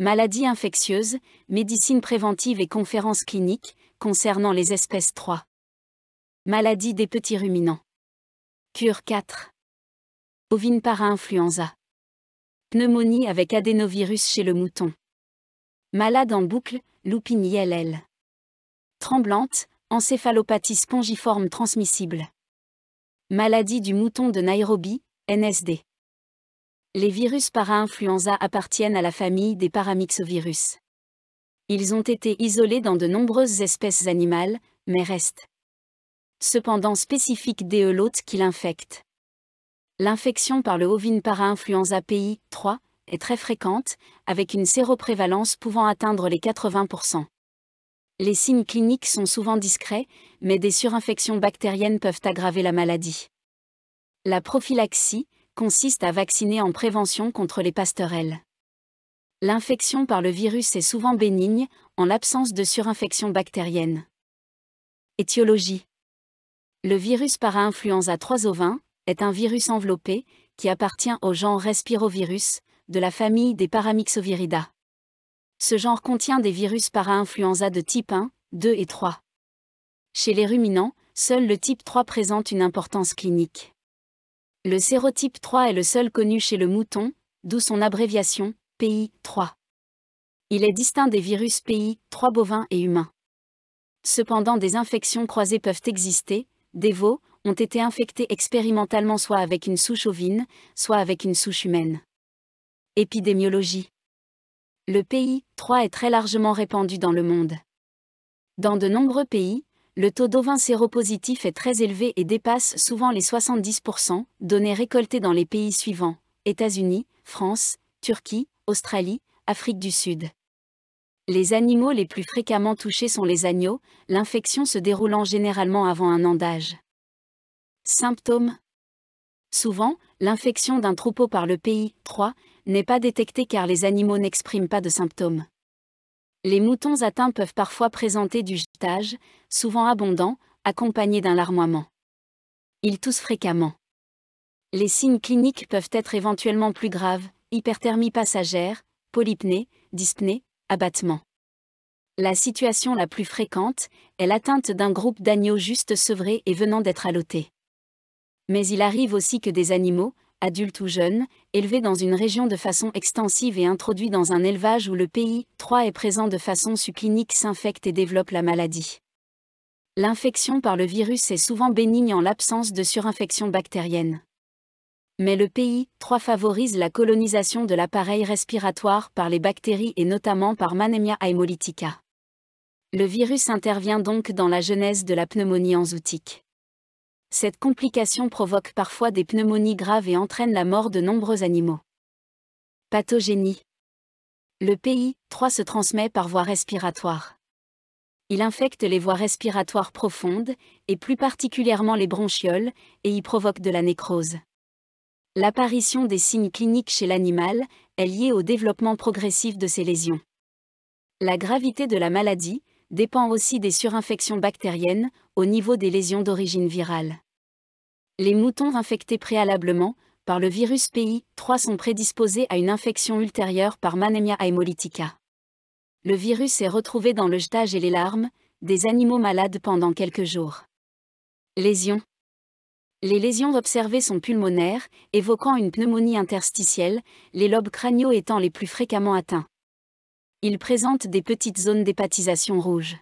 Maladie infectieuse, médecine préventive et conférence clinique, concernant les espèces 3. Maladie des petits ruminants. Cure 4. Ovine para-influenza. Pneumonie avec adénovirus chez le mouton. Malade en boucle, loupine ILL. Tremblante, encéphalopathie spongiforme transmissible. Maladie du mouton de Nairobi, NSD. Les virus para-influenza appartiennent à la famille des paramyxovirus. Ils ont été isolés dans de nombreuses espèces animales, mais restent cependant spécifiques des eulotes qui l'infectent. L'infection par le ovine para PI3 est très fréquente, avec une séroprévalence pouvant atteindre les 80%. Les signes cliniques sont souvent discrets, mais des surinfections bactériennes peuvent aggraver la maladie. La prophylaxie, consiste à vacciner en prévention contre les pasteurelles. L'infection par le virus est souvent bénigne, en l'absence de surinfection bactérienne. Étiologie Le virus para-influenza 3 ovins est un virus enveloppé qui appartient au genre respirovirus, de la famille des paramyxovirida. Ce genre contient des virus para-influenza de type 1, 2 et 3. Chez les ruminants, seul le type 3 présente une importance clinique. Le sérotype 3 est le seul connu chez le mouton, d'où son abréviation, PI 3. Il est distinct des virus PI 3 bovins et humains. Cependant, des infections croisées peuvent exister, des veaux ont été infectés expérimentalement soit avec une souche ovine, soit avec une souche humaine. Épidémiologie Le PI 3 est très largement répandu dans le monde. Dans de nombreux pays, le taux d'ovins séropositif est très élevé et dépasse souvent les 70%, données récoltées dans les pays suivants États-Unis, France, Turquie, Australie, Afrique du Sud. Les animaux les plus fréquemment touchés sont les agneaux, l'infection se déroulant généralement avant un an d'âge. Symptômes Souvent, l'infection d'un troupeau par le pays 3 n'est pas détectée car les animaux n'expriment pas de symptômes. Les moutons atteints peuvent parfois présenter du jetage, souvent abondant, accompagné d'un larmoiement. Ils toussent fréquemment. Les signes cliniques peuvent être éventuellement plus graves, hyperthermie passagère, polypnée, dyspnée, abattement. La situation la plus fréquente est l'atteinte d'un groupe d'agneaux juste sevrés et venant d'être allotés. Mais il arrive aussi que des animaux, Adulte ou jeune, élevé dans une région de façon extensive et introduit dans un élevage où le pays 3 est présent de façon subclinique s'infecte et développe la maladie. L'infection par le virus est souvent bénigne en l'absence de surinfection bactérienne. Mais le pays 3 favorise la colonisation de l'appareil respiratoire par les bactéries et notamment par Manemia haemolytica. Le virus intervient donc dans la genèse de la pneumonie enzootique cette complication provoque parfois des pneumonies graves et entraîne la mort de nombreux animaux. Pathogénie. Le PI3 se transmet par voie respiratoire. Il infecte les voies respiratoires profondes, et plus particulièrement les bronchioles, et y provoque de la nécrose. L'apparition des signes cliniques chez l'animal est liée au développement progressif de ces lésions. La gravité de la maladie dépend aussi des surinfections bactériennes niveau des lésions d'origine virale. Les moutons infectés préalablement par le virus PI3 sont prédisposés à une infection ultérieure par Manemia haemolytica. Le virus est retrouvé dans le jetage et les larmes des animaux malades pendant quelques jours. Lésions les lésions observées sont pulmonaires, évoquant une pneumonie interstitielle, les lobes crâniens étant les plus fréquemment atteints. Ils présentent des petites zones d'hépatisation rouge.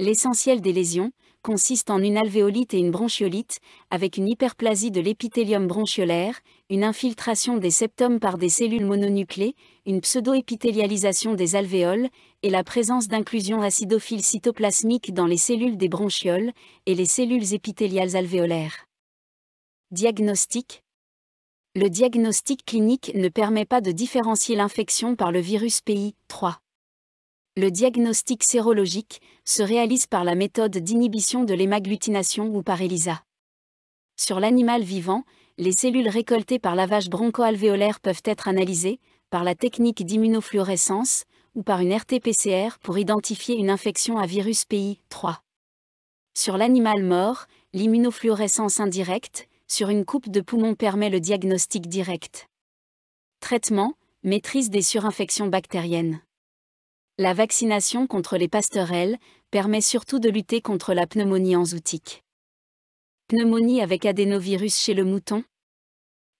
L'essentiel des lésions, consiste en une alvéolite et une bronchiolite, avec une hyperplasie de l'épithélium bronchiolaire, une infiltration des septums par des cellules mononuclées, une pseudo-épithélialisation des alvéoles, et la présence d'inclusions acidophiles cytoplasmiques dans les cellules des bronchioles et les cellules épithéliales alvéolaires. Diagnostic Le diagnostic clinique ne permet pas de différencier l'infection par le virus PI3. Le diagnostic sérologique se réalise par la méthode d'inhibition de l'hémagglutination ou par ELISA. Sur l'animal vivant, les cellules récoltées par lavage bronchoalvéolaire peuvent être analysées par la technique d'immunofluorescence ou par une RT-PCR pour identifier une infection à virus PI3. Sur l'animal mort, l'immunofluorescence indirecte sur une coupe de poumon permet le diagnostic direct. Traitement, maîtrise des surinfections bactériennes. La vaccination contre les pasteurelles permet surtout de lutter contre la pneumonie enzoutique. Pneumonie avec adénovirus chez le mouton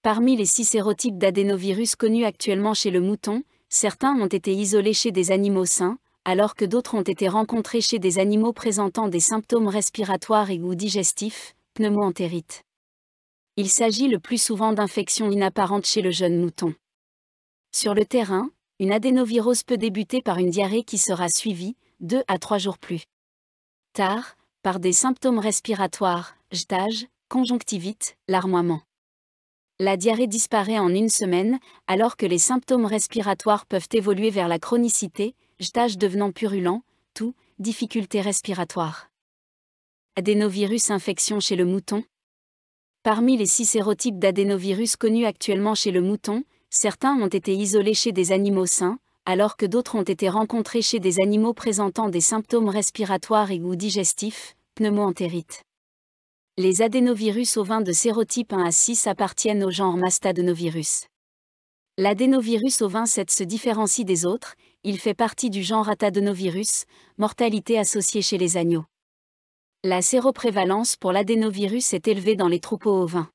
Parmi les six sérotypes d'adénovirus connus actuellement chez le mouton, certains ont été isolés chez des animaux sains, alors que d'autres ont été rencontrés chez des animaux présentant des symptômes respiratoires et ou digestifs, pneumoentérite. Il s'agit le plus souvent d'infections inapparentes chez le jeune mouton. Sur le terrain, une adénovirose peut débuter par une diarrhée qui sera suivie, 2 à 3 jours plus tard, par des symptômes respiratoires, jetage, conjonctivite, larmoiement. La diarrhée disparaît en une semaine, alors que les symptômes respiratoires peuvent évoluer vers la chronicité, jetage devenant purulent, tout, difficulté respiratoire. Adénovirus infection chez le mouton Parmi les six sérotypes d'adénovirus connus actuellement chez le mouton, certains ont été isolés chez des animaux sains, alors que d'autres ont été rencontrés chez des animaux présentant des symptômes respiratoires et ou digestifs, pneumoentérite. Les adénovirus ovins de sérotype 1 à 6 appartiennent au genre mastadenovirus. L'adénovirus ovin 7 se différencie des autres, il fait partie du genre atadenovirus, mortalité associée chez les agneaux. La séroprévalence pour l'adénovirus est élevée dans les troupeaux ovins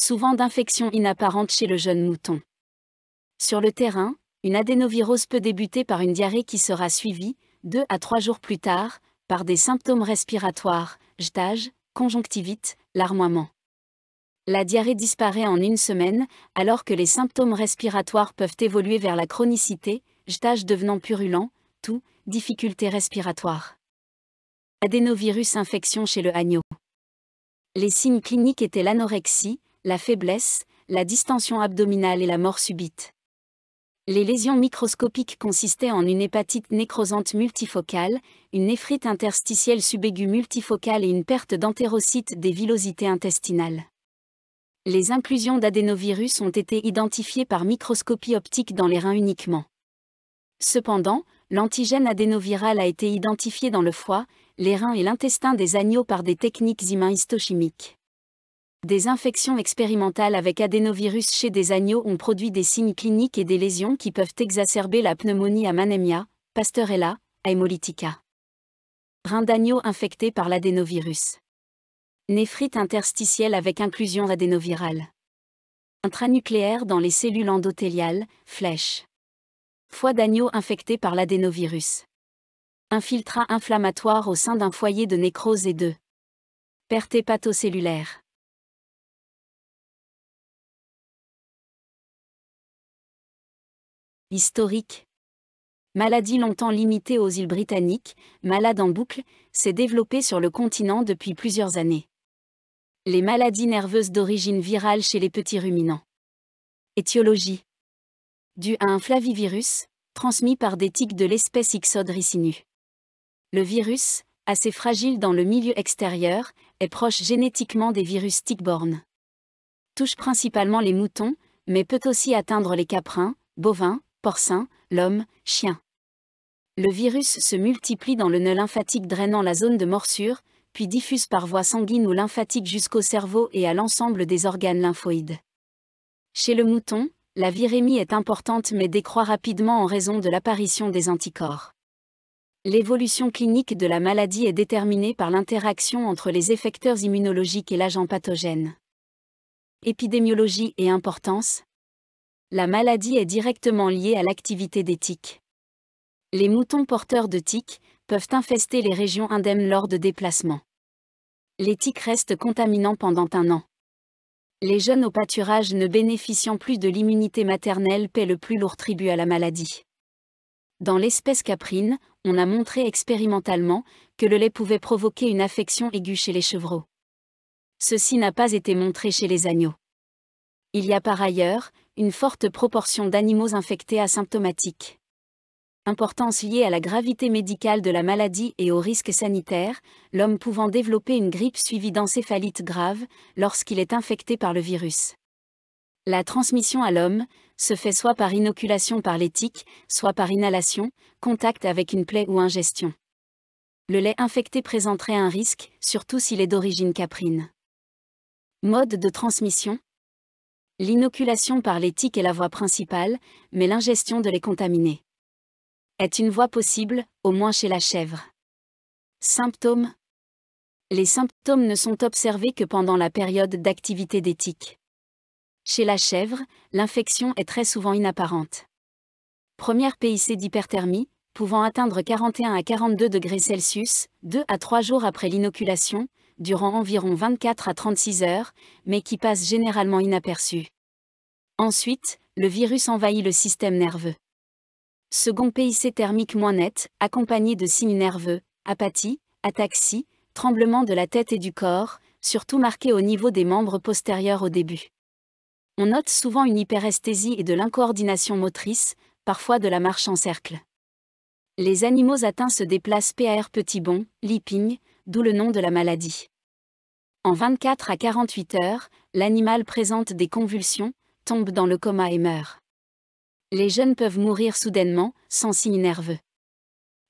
souvent d'infections inapparentes chez le jeune mouton. Sur le terrain, une adénovirose peut débuter par une diarrhée qui sera suivie, deux à trois jours plus tard, par des symptômes respiratoires, jetage, conjonctivite, larmoiement. La diarrhée disparaît en une semaine, alors que les symptômes respiratoires peuvent évoluer vers la chronicité, jetage devenant purulent, tout, difficulté respiratoire. Adénovirus infection chez le agneau. Les signes cliniques étaient l'anorexie, la faiblesse, la distension abdominale et la mort subite. Les lésions microscopiques consistaient en une hépatite nécrosante multifocale, une néphrite interstitielle subaiguë multifocale et une perte d'entérocytes des villosités intestinales. Les inclusions d'adénovirus ont été identifiées par microscopie optique dans les reins uniquement. Cependant, l'antigène adénoviral a été identifié dans le foie, les reins et l'intestin des agneaux par des techniques humains histochimiques. Des infections expérimentales avec adénovirus chez des agneaux ont produit des signes cliniques et des lésions qui peuvent exacerber la pneumonie à manémia, pastorella, haemolytica. Rein d'agneau infecté par l'adénovirus. Néphrite interstitielle avec inclusion adénovirale. Intranucléaire dans les cellules endothéliales, flèche. Foie d'agneau infecté par l'adénovirus. Infiltrat inflammatoire au sein d'un foyer de nécrose et de perte hépatocellulaire. Historique. Maladie longtemps limitée aux îles britanniques, malade en boucle, s'est développée sur le continent depuis plusieurs années. Les maladies nerveuses d'origine virale chez les petits ruminants. Étiologie. Due à un flavivirus, transmis par des tiques de l'espèce Ixodricinus. Le virus, assez fragile dans le milieu extérieur, est proche génétiquement des virus tick-borne. Touche principalement les moutons, mais peut aussi atteindre les caprins, bovins, Porcin, l'homme, chien. Le virus se multiplie dans le nœud lymphatique drainant la zone de morsure, puis diffuse par voie sanguine ou lymphatique jusqu'au cerveau et à l'ensemble des organes lymphoïdes. Chez le mouton, la virémie est importante mais décroît rapidement en raison de l'apparition des anticorps. L'évolution clinique de la maladie est déterminée par l'interaction entre les effecteurs immunologiques et l'agent pathogène. Épidémiologie et importance la maladie est directement liée à l'activité des tiques. Les moutons porteurs de tiques peuvent infester les régions indemnes lors de déplacements. Les tiques restent contaminants pendant un an. Les jeunes au pâturage ne bénéficiant plus de l'immunité maternelle paient le plus lourd tribut à la maladie. Dans l'espèce caprine, on a montré expérimentalement que le lait pouvait provoquer une affection aiguë chez les chevreaux. Ceci n'a pas été montré chez les agneaux. Il y a par ailleurs une forte proportion d'animaux infectés asymptomatiques. Importance liée à la gravité médicale de la maladie et au risque sanitaire, l'homme pouvant développer une grippe suivie d'encéphalite grave lorsqu'il est infecté par le virus. La transmission à l'homme se fait soit par inoculation par l'éthique, soit par inhalation, contact avec une plaie ou ingestion. Le lait infecté présenterait un risque, surtout s'il est d'origine caprine. Mode de transmission L'inoculation par l'éthique est la voie principale, mais l'ingestion de les contaminés est une voie possible, au moins chez la chèvre. Symptômes Les symptômes ne sont observés que pendant la période d'activité d'éthique. Chez la chèvre, l'infection est très souvent inapparente. Première PIC d'hyperthermie, pouvant atteindre 41 à 42 degrés Celsius, 2 à 3 jours après l'inoculation, durant environ 24 à 36 heures, mais qui passe généralement inaperçu. Ensuite, le virus envahit le système nerveux. Second PIC thermique moins net, accompagné de signes nerveux, apathie, ataxie, tremblement de la tête et du corps, surtout marqué au niveau des membres postérieurs au début. On note souvent une hyperesthésie et de l'incoordination motrice, parfois de la marche en cercle. Les animaux atteints se déplacent PAR petit bond, leaping, d'où le nom de la maladie. En 24 à 48 heures, l'animal présente des convulsions, tombe dans le coma et meurt. Les jeunes peuvent mourir soudainement, sans signe nerveux.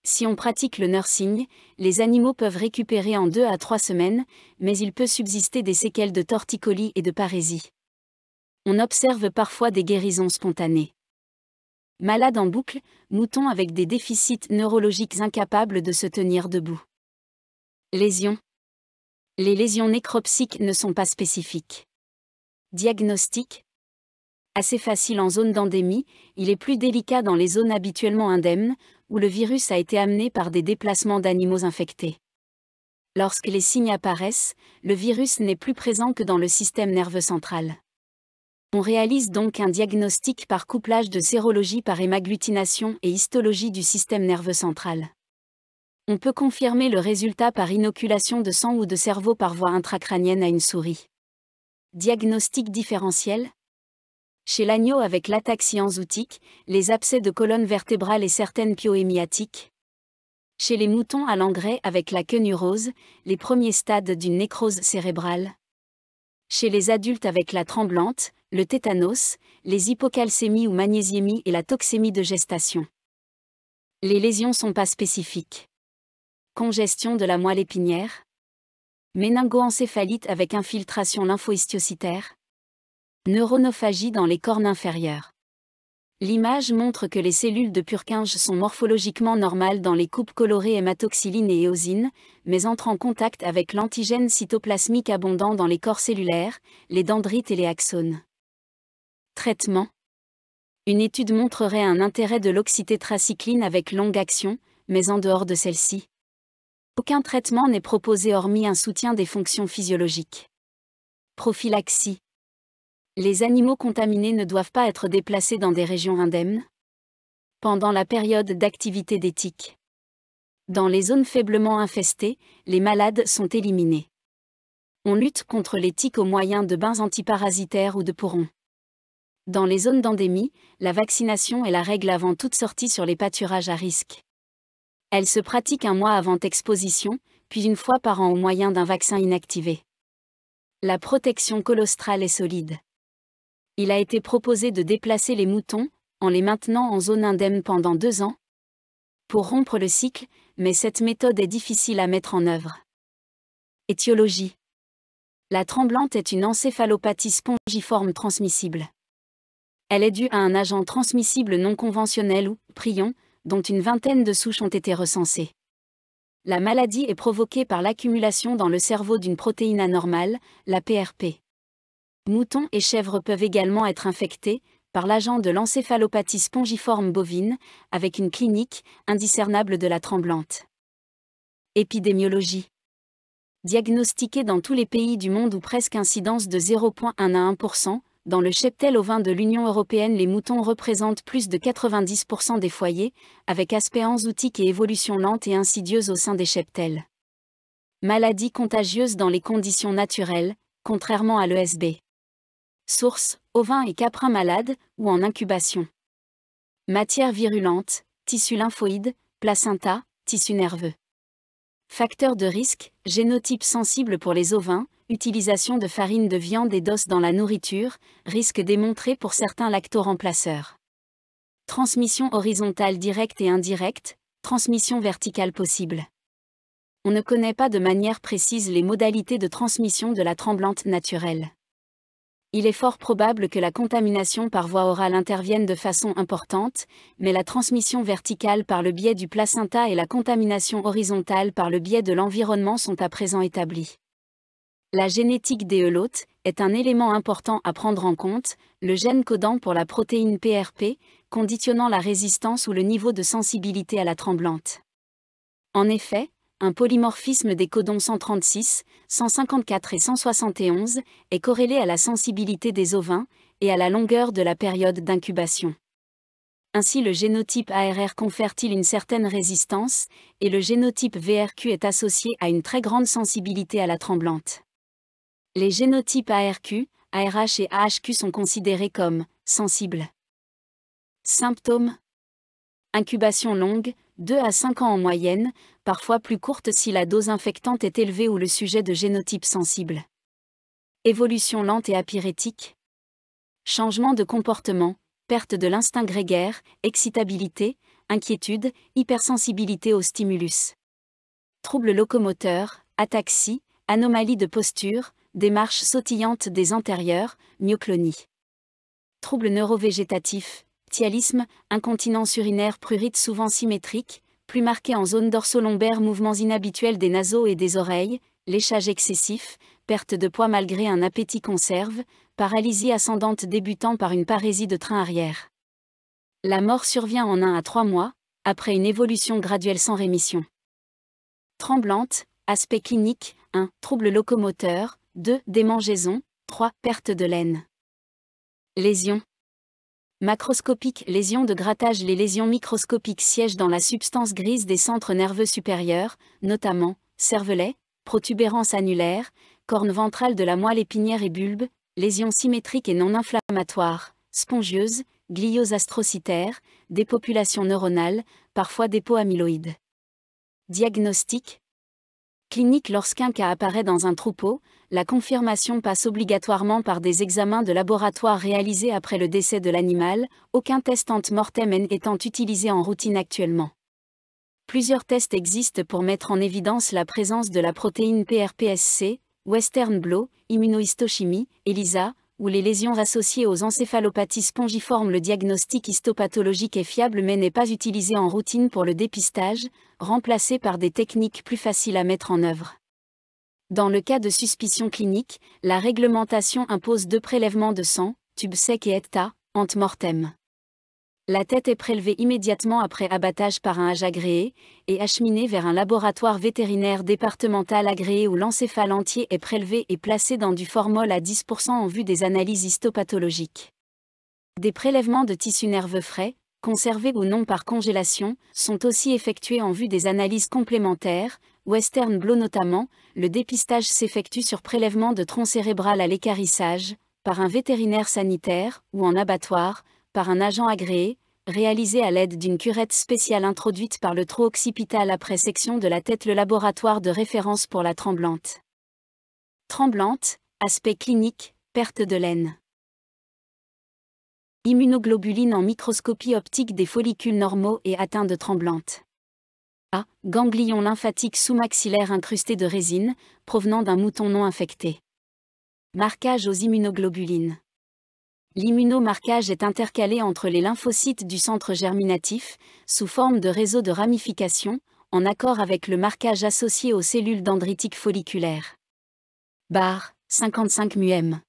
Si on pratique le nursing, les animaux peuvent récupérer en 2 à 3 semaines, mais il peut subsister des séquelles de torticolis et de parésie. On observe parfois des guérisons spontanées. Malade en boucle, mouton avec des déficits neurologiques incapables de se tenir debout. Lésions. Les lésions nécropsiques ne sont pas spécifiques. Diagnostic. Assez facile en zone d'endémie, il est plus délicat dans les zones habituellement indemnes, où le virus a été amené par des déplacements d'animaux infectés. Lorsque les signes apparaissent, le virus n'est plus présent que dans le système nerveux central. On réalise donc un diagnostic par couplage de sérologie par hémagglutination et histologie du système nerveux central on peut confirmer le résultat par inoculation de sang ou de cerveau par voie intracrânienne à une souris. Diagnostic différentiel Chez l'agneau avec l'ataxie enzoutique, les abcès de colonne vertébrale et certaines pioémiatiques. Chez les moutons à l'engrais avec la queue les premiers stades d'une nécrose cérébrale. Chez les adultes avec la tremblante, le tétanos, les hypocalcémies ou magnésiémies et la toxémie de gestation. Les lésions sont pas spécifiques. Congestion de la moelle épinière Méningoencéphalite avec infiltration lymphohistiocytaire Neuronophagie dans les cornes inférieures L'image montre que les cellules de Purkinje sont morphologiquement normales dans les coupes colorées hématoxyline et éosine, mais entrent en contact avec l'antigène cytoplasmique abondant dans les corps cellulaires, les dendrites et les axones. Traitement Une étude montrerait un intérêt de l'oxytétracycline avec longue action, mais en dehors de celle-ci. Aucun traitement n'est proposé hormis un soutien des fonctions physiologiques. Prophylaxie. Les animaux contaminés ne doivent pas être déplacés dans des régions indemnes pendant la période d'activité des tiques. Dans les zones faiblement infestées, les malades sont éliminés. On lutte contre les tiques au moyen de bains antiparasitaires ou de pourrons. Dans les zones d'endémie, la vaccination est la règle avant toute sortie sur les pâturages à risque. Elle se pratique un mois avant exposition, puis une fois par an au moyen d'un vaccin inactivé. La protection colostrale est solide. Il a été proposé de déplacer les moutons, en les maintenant en zone indemne pendant deux ans, pour rompre le cycle, mais cette méthode est difficile à mettre en œuvre. Étiologie La tremblante est une encéphalopathie spongiforme transmissible. Elle est due à un agent transmissible non conventionnel ou prion, dont une vingtaine de souches ont été recensées. La maladie est provoquée par l'accumulation dans le cerveau d'une protéine anormale, la PRP. Moutons et chèvres peuvent également être infectés par l'agent de l'encéphalopathie spongiforme bovine, avec une clinique indiscernable de la tremblante. Épidémiologie diagnostiquée dans tous les pays du monde ou presque incidence de 0,1 à 1%, dans le cheptel ovin de l'Union européenne, les moutons représentent plus de 90% des foyers, avec aspect enzootique et évolution lente et insidieuse au sein des cheptels. Maladie contagieuse dans les conditions naturelles, contrairement à l'ESB. Source, ovins et caprins malades, ou en incubation. Matière virulente, tissu lymphoïde, placenta, tissu nerveux. Facteurs de risque, génotype sensible pour les ovins, utilisation de farine de viande et d'os dans la nourriture, risque démontré pour certains lacto-remplaceurs. Transmission horizontale directe et indirecte, transmission verticale possible. On ne connaît pas de manière précise les modalités de transmission de la tremblante naturelle. Il est fort probable que la contamination par voie orale intervienne de façon importante, mais la transmission verticale par le biais du placenta et la contamination horizontale par le biais de l'environnement sont à présent établies. La génétique des eulotes est un élément important à prendre en compte, le gène codant pour la protéine PRP, conditionnant la résistance ou le niveau de sensibilité à la tremblante. En effet, un polymorphisme des codons 136, 154 et 171, est corrélé à la sensibilité des ovins et à la longueur de la période d'incubation. Ainsi le génotype ARR confère-t-il une certaine résistance, et le génotype VRQ est associé à une très grande sensibilité à la tremblante. Les génotypes ARQ, ARH et AHQ sont considérés comme sensibles. Symptômes Incubation longue, 2 à 5 ans en moyenne, parfois plus courte si la dose infectante est élevée ou le sujet de génotype sensible. Évolution lente et apyrétique. Changement de comportement, perte de l'instinct grégaire, excitabilité, inquiétude, hypersensibilité au stimulus. Troubles locomoteurs, ataxie, anomalie de posture, démarche sautillante des antérieurs, myoclonie. Troubles neurovégétatifs, Incontinent incontinence urinaire prurite souvent symétrique, plus marquée en zone dorsolombaire, mouvements inhabituels des naseaux et des oreilles, léchage excessif, perte de poids malgré un appétit conserve, paralysie ascendante débutant par une parésie de train arrière. La mort survient en 1 à 3 mois, après une évolution graduelle sans rémission. Tremblante, aspect clinique, 1. Trouble locomoteur, 2. Démangeaison, 3. Perte de laine. Lésion. Macroscopique lésions de grattage Les lésions microscopiques siègent dans la substance grise des centres nerveux supérieurs, notamment cervelet, protubérance annulaire, corne ventrale de la moelle épinière et bulbe, lésions symétriques et non inflammatoires, spongieuses, gliosastrocytaires, dépopulation neuronale, parfois dépôt amyloïdes. Diagnostic Clinique Lorsqu'un cas apparaît dans un troupeau, la confirmation passe obligatoirement par des examens de laboratoire réalisés après le décès de l'animal, aucun test ante-mortem étant utilisé en routine actuellement. Plusieurs tests existent pour mettre en évidence la présence de la protéine PRPSC, Western Blot, immunohistochimie, ELISA, ou les lésions associées aux encéphalopathies spongiformes le diagnostic histopathologique est fiable mais n'est pas utilisé en routine pour le dépistage, remplacé par des techniques plus faciles à mettre en œuvre. Dans le cas de suspicion clinique, la réglementation impose deux prélèvements de sang, tube sec et ETA, ante mortem. La tête est prélevée immédiatement après abattage par un âge agréé et acheminée vers un laboratoire vétérinaire départemental agréé où l'encéphale entier est prélevé et placé dans du formol à 10% en vue des analyses histopathologiques. Des prélèvements de tissus nerveux frais, Conservés ou non par congélation, sont aussi effectués en vue des analyses complémentaires, Western Blot notamment, le dépistage s'effectue sur prélèvement de tronc cérébral à l'écarissage, par un vétérinaire sanitaire, ou en abattoir, par un agent agréé, réalisé à l'aide d'une curette spéciale introduite par le trou occipital après section de la tête le laboratoire de référence pour la tremblante. Tremblante, aspect clinique, perte de laine. Immunoglobuline en microscopie optique des follicules normaux et atteints de tremblante. A. Ganglion lymphatique sous maxillaire incrusté de résine, provenant d'un mouton non infecté. Marquage aux immunoglobulines. L'immunomarquage est intercalé entre les lymphocytes du centre germinatif, sous forme de réseau de ramification, en accord avec le marquage associé aux cellules dendritiques folliculaires. Bar 55 MuM.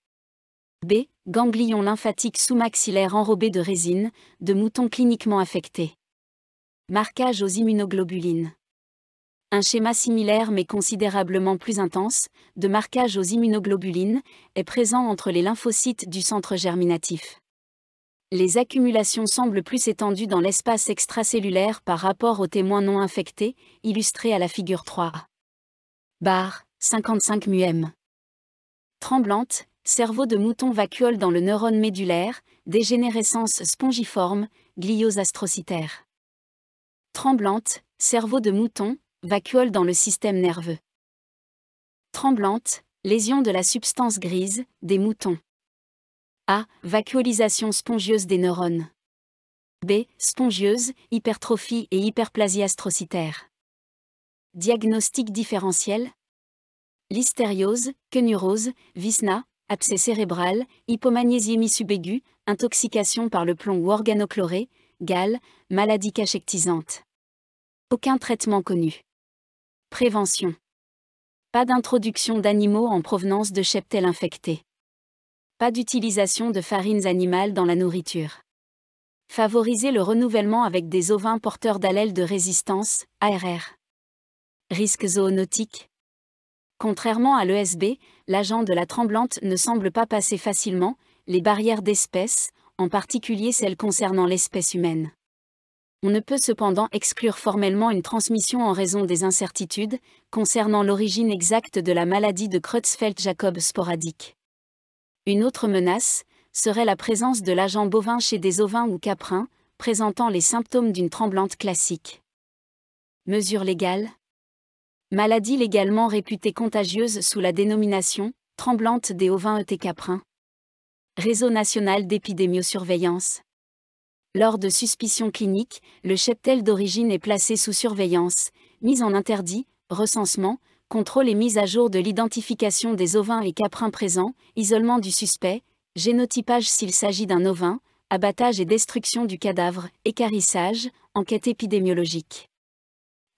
B. Ganglion lymphatique sous maxillaire enrobé de résine, de moutons cliniquement affectés. Marquage aux immunoglobulines. Un schéma similaire mais considérablement plus intense, de marquage aux immunoglobulines, est présent entre les lymphocytes du centre germinatif. Les accumulations semblent plus étendues dans l'espace extracellulaire par rapport aux témoins non infectés, illustrés à la figure 3. Barre, 55 muem. Tremblante, cerveau de mouton vacuole dans le neurone médulaire, dégénérescence spongiforme, gliose astrocytaire. Tremblante, cerveau de mouton, vacuole dans le système nerveux. Tremblante, lésion de la substance grise, des moutons. A. Vacuolisation spongieuse des neurones. B. Spongieuse, hypertrophie et hyperplasie astrocytaire. Diagnostic différentiel Listériose, quenurose, visna, abcès cérébral, hypomagnésiémie subaiguë, intoxication par le plomb ou organochloré, gale, maladie cachectisante. Aucun traitement connu. Prévention. Pas d'introduction d'animaux en provenance de cheptels infectés. Pas d'utilisation de farines animales dans la nourriture. Favoriser le renouvellement avec des ovins porteurs d'allèles de résistance, ARR. Risques zoonotiques. Contrairement à l'ESB, l'agent de la tremblante ne semble pas passer facilement les barrières d'espèce, en particulier celles concernant l'espèce humaine. On ne peut cependant exclure formellement une transmission en raison des incertitudes concernant l'origine exacte de la maladie de Creutzfeldt-Jacob sporadique. Une autre menace serait la présence de l'agent bovin chez des ovins ou caprins, présentant les symptômes d'une tremblante classique. Mesures légales maladie légalement réputée contagieuse sous la dénomination tremblante des ovins ET caprins. Réseau national d'épidémiosurveillance. Lors de suspicion clinique, le cheptel d'origine est placé sous surveillance, mise en interdit, recensement, contrôle et mise à jour de l'identification des ovins et caprins présents, isolement du suspect, génotypage s'il s'agit d'un ovin, abattage et destruction du cadavre, écarissage, enquête épidémiologique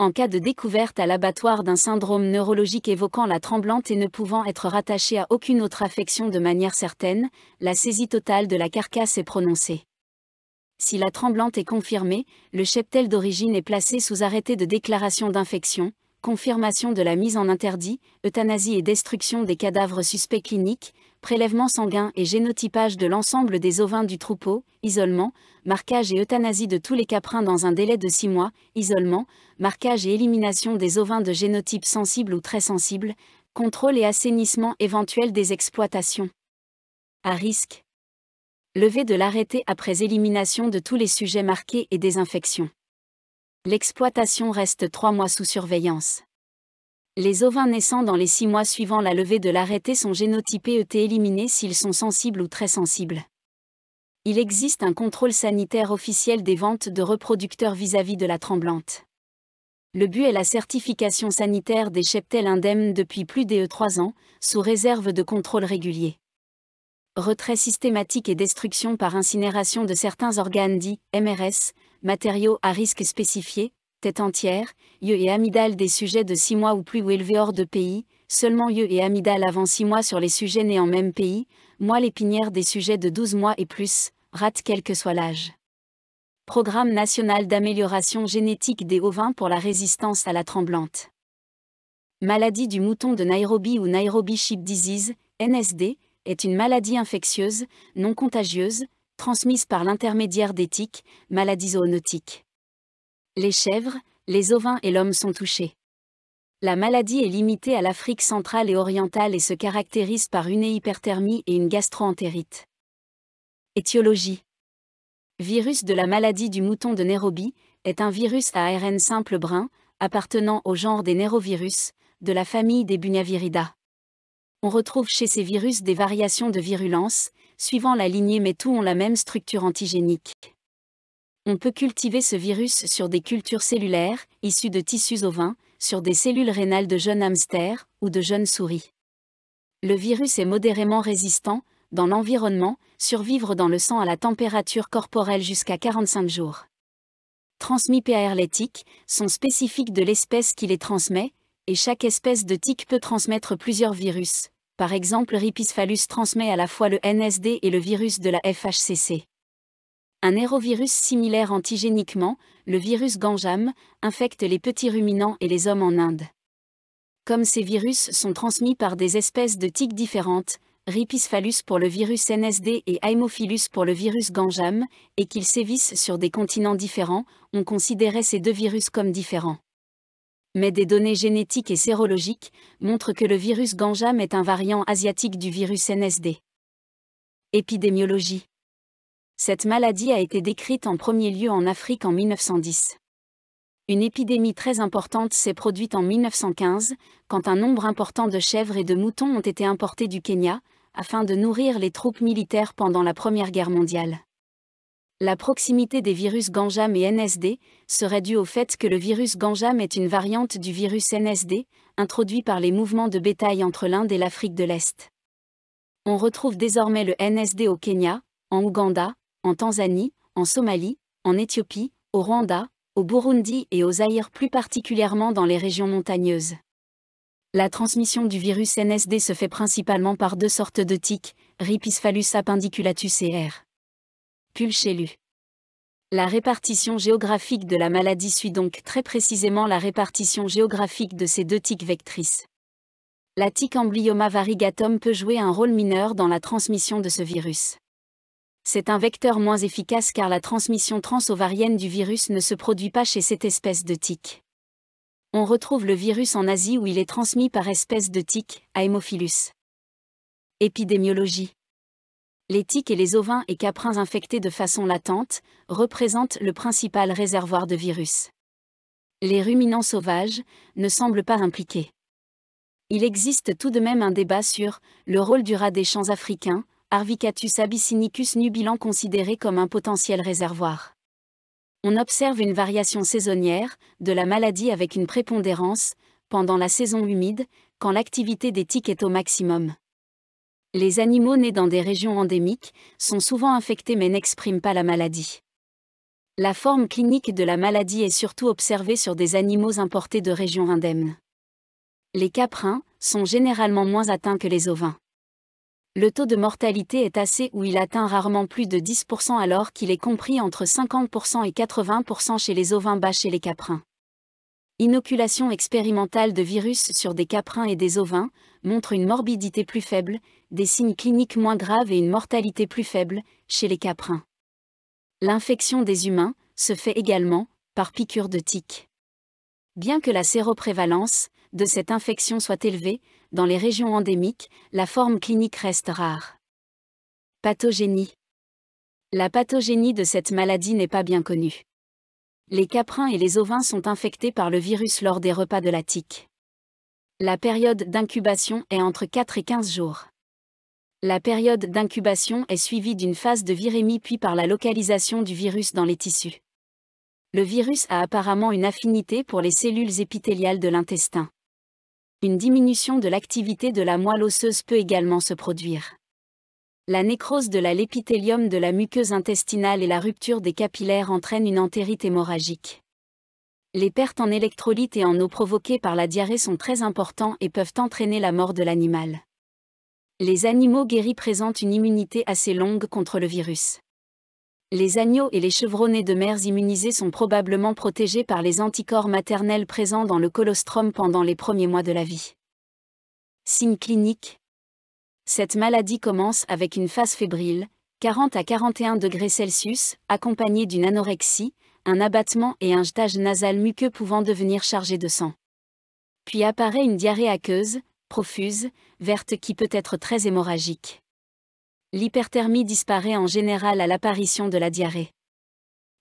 en cas de découverte à l'abattoir d'un syndrome neurologique évoquant la tremblante et ne pouvant être rattaché à aucune autre affection de manière certaine, la saisie totale de la carcasse est prononcée. Si la tremblante est confirmée, le cheptel d'origine est placé sous arrêté de déclaration d'infection, confirmation de la mise en interdit, euthanasie et destruction des cadavres suspects cliniques, prélèvement sanguin et génotypage de l'ensemble des ovins du troupeau, isolement, marquage et euthanasie de tous les caprins dans un délai de 6 mois, isolement, marquage et élimination des ovins de génotype sensible ou très sensible, contrôle et assainissement éventuel des exploitations. À risque. Levée de l'arrêté après élimination de tous les sujets marqués et désinfection. L'exploitation reste 3 mois sous surveillance. Les ovins naissants dans les six mois suivant la levée de l'arrêté sont génotypés ET éliminés s'ils sont sensibles ou très sensibles. Il existe un contrôle sanitaire officiel des ventes de reproducteurs vis-à-vis de la tremblante. Le but est la certification sanitaire des cheptels indemnes depuis plus de 3 euh, ans, sous réserve de contrôle régulier. Retrait systématique et destruction par incinération de certains organes dits MRS, matériaux à risque spécifiés, tête entière, yeux et amygdales des sujets de 6 mois ou plus ou élevés hors de pays, seulement yeux et amygdales avant 6 mois sur les sujets nés en même pays, moelle épinière des sujets de 12 mois et plus, rate quel que soit l'âge. Programme national d'amélioration génétique des ovins pour la résistance à la tremblante. Maladie du mouton de Nairobi ou Nairobi Sheep Disease, NSD, est une maladie infectieuse, non contagieuse, transmise par l'intermédiaire d'éthique, maladie zoonotique. Les chèvres, les ovins et l'homme sont touchés. La maladie est limitée à l'Afrique centrale et orientale et se caractérise par une hyperthermie et une gastroentérite. Étiologie Virus de la maladie du mouton de Nairobi est un virus à ARN simple brun, appartenant au genre des nérovirus de la famille des Bunyaviridae. On retrouve chez ces virus des variations de virulence, suivant la lignée mais tous ont la même structure antigénique. On peut cultiver ce virus sur des cultures cellulaires, issues de tissus ovins, sur des cellules rénales de jeunes hamsters ou de jeunes souris. Le virus est modérément résistant, dans l'environnement, survivre dans le sang à la température corporelle jusqu'à 45 jours. Transmis par les tiques sont spécifiques de l'espèce qui les transmet, et chaque espèce de tique peut transmettre plusieurs virus. Par exemple, Ripisphalus transmet à la fois le NSD et le virus de la FHCC. Un hérovirus similaire antigéniquement, le virus Ganjam, infecte les petits ruminants et les hommes en Inde. Comme ces virus sont transmis par des espèces de tiques différentes, Ripisphalus pour le virus NSD et Haemophilus pour le virus Ganjam, et qu'ils sévissent sur des continents différents, on considérait ces deux virus comme différents. Mais des données génétiques et sérologiques montrent que le virus Ganjam est un variant asiatique du virus NSD. Épidémiologie cette maladie a été décrite en premier lieu en Afrique en 1910. Une épidémie très importante s'est produite en 1915, quand un nombre important de chèvres et de moutons ont été importés du Kenya, afin de nourrir les troupes militaires pendant la Première Guerre mondiale. La proximité des virus Ganjam et NSD serait due au fait que le virus Ganjam est une variante du virus NSD, introduit par les mouvements de bétail entre l'Inde et l'Afrique de l'Est. On retrouve désormais le NSD au Kenya, en Ouganda, en Tanzanie, en Somalie, en Éthiopie, au Rwanda, au Burundi et aux Zaïre plus particulièrement dans les régions montagneuses. La transmission du virus NSD se fait principalement par deux sortes de tiques, Ripisphalus appendiculatus et R. Pulchellus. La répartition géographique de la maladie suit donc très précisément la répartition géographique de ces deux tiques vectrices. La tique Amblyomma varigatum peut jouer un rôle mineur dans la transmission de ce virus c'est un vecteur moins efficace car la transmission transovarienne du virus ne se produit pas chez cette espèce de tique. On retrouve le virus en Asie où il est transmis par espèce de tique, Haemophilus. Épidémiologie Les tiques et les ovins et caprins infectés de façon latente représentent le principal réservoir de virus. Les ruminants sauvages ne semblent pas impliqués. Il existe tout de même un débat sur le rôle du rat des champs africains Arvicatus abyssinicus nubilan considéré comme un potentiel réservoir. On observe une variation saisonnière de la maladie avec une prépondérance, pendant la saison humide, quand l'activité des tiques est au maximum. Les animaux nés dans des régions endémiques sont souvent infectés mais n'expriment pas la maladie. La forme clinique de la maladie est surtout observée sur des animaux importés de régions indemnes. Les caprins sont généralement moins atteints que les ovins le taux de mortalité est assez où il atteint rarement plus de 10% alors qu'il est compris entre 50% et 80% chez les ovins bas chez les caprins. Inoculation expérimentale de virus sur des caprins et des ovins montre une morbidité plus faible, des signes cliniques moins graves et une mortalité plus faible chez les caprins. L'infection des humains se fait également par piqûre de tique. Bien que la séroprévalence de cette infection soit élevée, dans les régions endémiques, la forme clinique reste rare. Pathogénie. La pathogénie de cette maladie n'est pas bien connue. Les caprins et les ovins sont infectés par le virus lors des repas de la tique. La période d'incubation est entre 4 et 15 jours. La période d'incubation est suivie d'une phase de virémie puis par la localisation du virus dans les tissus. Le virus a apparemment une affinité pour les cellules épithéliales de l'intestin une diminution de l'activité de la moelle osseuse peut également se produire. La nécrose de la l'épithélium de la muqueuse intestinale et la rupture des capillaires entraînent une entérite hémorragique. Les pertes en électrolytes et en eau provoquées par la diarrhée sont très importantes et peuvent entraîner la mort de l'animal. Les animaux guéris présentent une immunité assez longue contre le virus. Les agneaux et les chevronnés de mères immunisées sont probablement protégés par les anticorps maternels présents dans le colostrum pendant les premiers mois de la vie. Signes clinique Cette maladie commence avec une phase fébrile, 40 à 41 degrés Celsius, accompagnée d'une anorexie, un abattement et un jetage nasal muqueux pouvant devenir chargé de sang. Puis apparaît une diarrhée aqueuse, profuse, verte qui peut être très hémorragique l'hyperthermie disparaît en général à l'apparition de la diarrhée.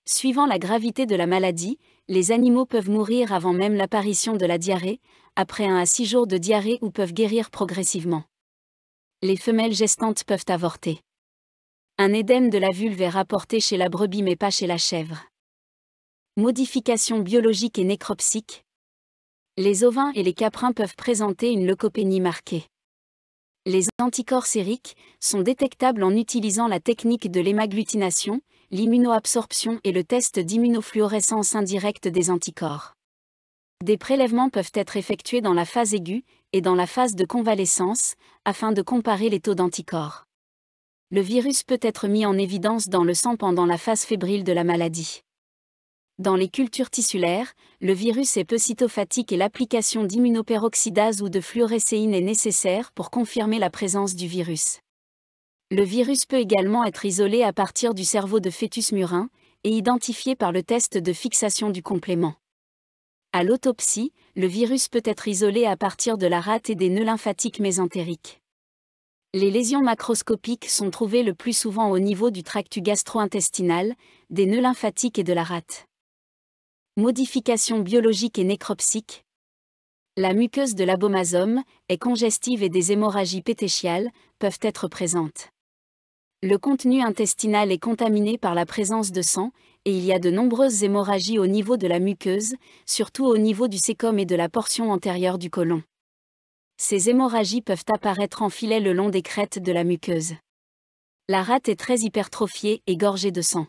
Suivant la gravité de la maladie, les animaux peuvent mourir avant même l'apparition de la diarrhée, après un à 6 jours de diarrhée ou peuvent guérir progressivement. Les femelles gestantes peuvent avorter. Un édème de la vulve est rapporté chez la brebis mais pas chez la chèvre. Modifications biologiques et nécropsiques. Les ovins et les caprins peuvent présenter une leucopénie marquée les anticorps sériques, sont détectables en utilisant la technique de l'hémagglutination, l'immunoabsorption et le test d'immunofluorescence indirecte des anticorps. Des prélèvements peuvent être effectués dans la phase aiguë et dans la phase de convalescence, afin de comparer les taux d'anticorps. Le virus peut être mis en évidence dans le sang pendant la phase fébrile de la maladie. Dans les cultures tissulaires, le virus est peu cytophatique et l'application d'immunopéroxydase ou de fluorescéine est nécessaire pour confirmer la présence du virus. Le virus peut également être isolé à partir du cerveau de fœtus murin et identifié par le test de fixation du complément. À l'autopsie, le virus peut être isolé à partir de la rate et des nœuds lymphatiques mésentériques. Les lésions macroscopiques sont trouvées le plus souvent au niveau du tractus gastro-intestinal, des nœuds lymphatiques et de la rate modifications biologiques et nécropsiques. La muqueuse de l'abomasome est congestive et des hémorragies pétéchiales peuvent être présentes. Le contenu intestinal est contaminé par la présence de sang, et il y a de nombreuses hémorragies au niveau de la muqueuse, surtout au niveau du sécom et de la portion antérieure du côlon. Ces hémorragies peuvent apparaître en filet le long des crêtes de la muqueuse. La rate est très hypertrophiée et gorgée de sang.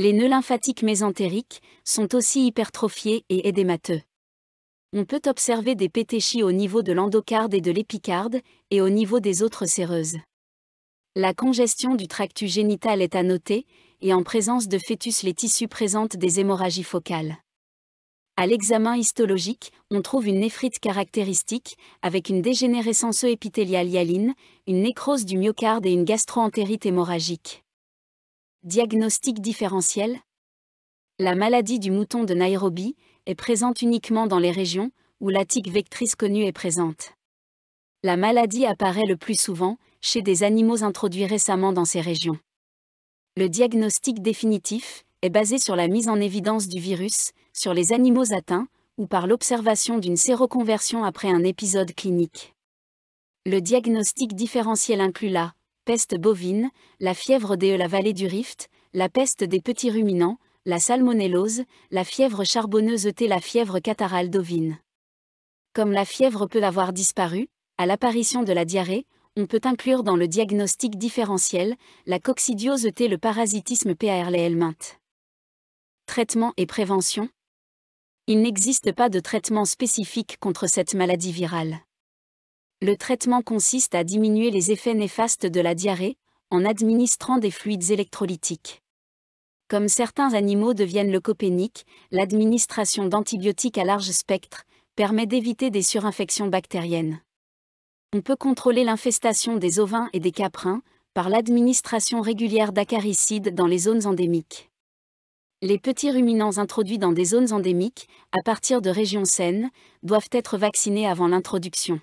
Les nœuds lymphatiques mésentériques sont aussi hypertrophiés et édémateux. On peut observer des pétéchies au niveau de l'endocarde et de l'épicarde, et au niveau des autres séreuses. La congestion du tractus génital est à noter, et en présence de fœtus les tissus présentent des hémorragies focales. À l'examen histologique, on trouve une néphrite caractéristique, avec une dégénérescence épithéliale hyaline, une nécrose du myocarde et une gastroentérite hémorragique. Diagnostic différentiel La maladie du mouton de Nairobi est présente uniquement dans les régions où la tique vectrice connue est présente. La maladie apparaît le plus souvent chez des animaux introduits récemment dans ces régions. Le diagnostic définitif est basé sur la mise en évidence du virus, sur les animaux atteints, ou par l'observation d'une séroconversion après un épisode clinique. Le diagnostic différentiel inclut la peste bovine, la fièvre de la vallée du Rift, la peste des petits ruminants, la salmonellose, la fièvre charbonneuse et la fièvre catarale d'ovine. Comme la fièvre peut avoir disparu, à l'apparition de la diarrhée, on peut inclure dans le diagnostic différentiel la coccidiose et le parasitisme helminthes. Traitement et prévention Il n'existe pas de traitement spécifique contre cette maladie virale. Le traitement consiste à diminuer les effets néfastes de la diarrhée, en administrant des fluides électrolytiques. Comme certains animaux deviennent leucopéniques, l'administration d'antibiotiques à large spectre permet d'éviter des surinfections bactériennes. On peut contrôler l'infestation des ovins et des caprins par l'administration régulière d'acaricides dans les zones endémiques. Les petits ruminants introduits dans des zones endémiques, à partir de régions saines, doivent être vaccinés avant l'introduction.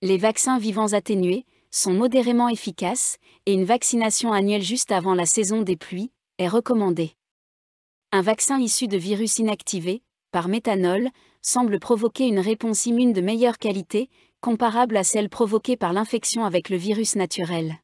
Les vaccins vivants atténués sont modérément efficaces et une vaccination annuelle juste avant la saison des pluies est recommandée. Un vaccin issu de virus inactivés, par méthanol, semble provoquer une réponse immune de meilleure qualité, comparable à celle provoquée par l'infection avec le virus naturel.